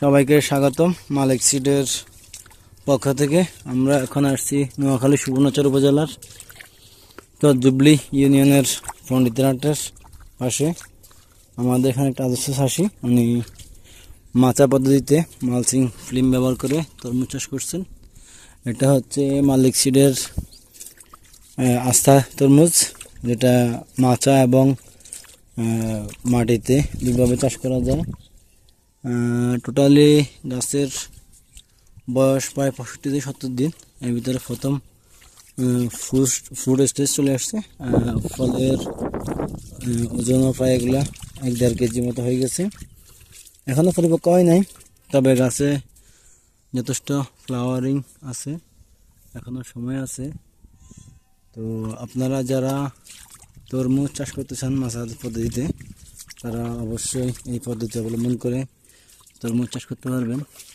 সবাইকে স্বাগতম মালিক সিডের পক্ষ থেকে আমরা এখন আসছি নোয়াখালী সুবর্ণাচর উপজেলার তো জুবলি ইউনিয়নের পণ্ডিতরাটের পাশে আমাদের এখানে একটা আদর্শ চাষি উনি মাচা পদ্ধতিতে মালসিং ফিল্ম ব্যবহার করে তরমুজ চাষ করছেন এটা হচ্ছে মালিক সিডের আস্থা তরমুজ যেটা মাচা এবং মাটিতে দুইভাবে চাষ করা যায় টোটালি গাছের বয়স প্রায় পঁয়ষট্টি থেকে সত্তর দিন এর ভিতরে প্রথম ফুস্ট ফুড স্টেজ চলে আসছে ফলের ওজনও প্রায় এগুলো এক দেড় কেজি মতো হয়ে গেছে এখনও পরিপক্ক হয় নাই তবে গাছে যথেষ্ট ফ্লাওয়ারিং আছে এখনও সময় আছে তো আপনারা যারা তরমুজ চাষ করতে চান মাছ পদ্ধতিতে তারা অবশ্যই এই পদ্ধতি অবলম্বন করে muchas, muchas que te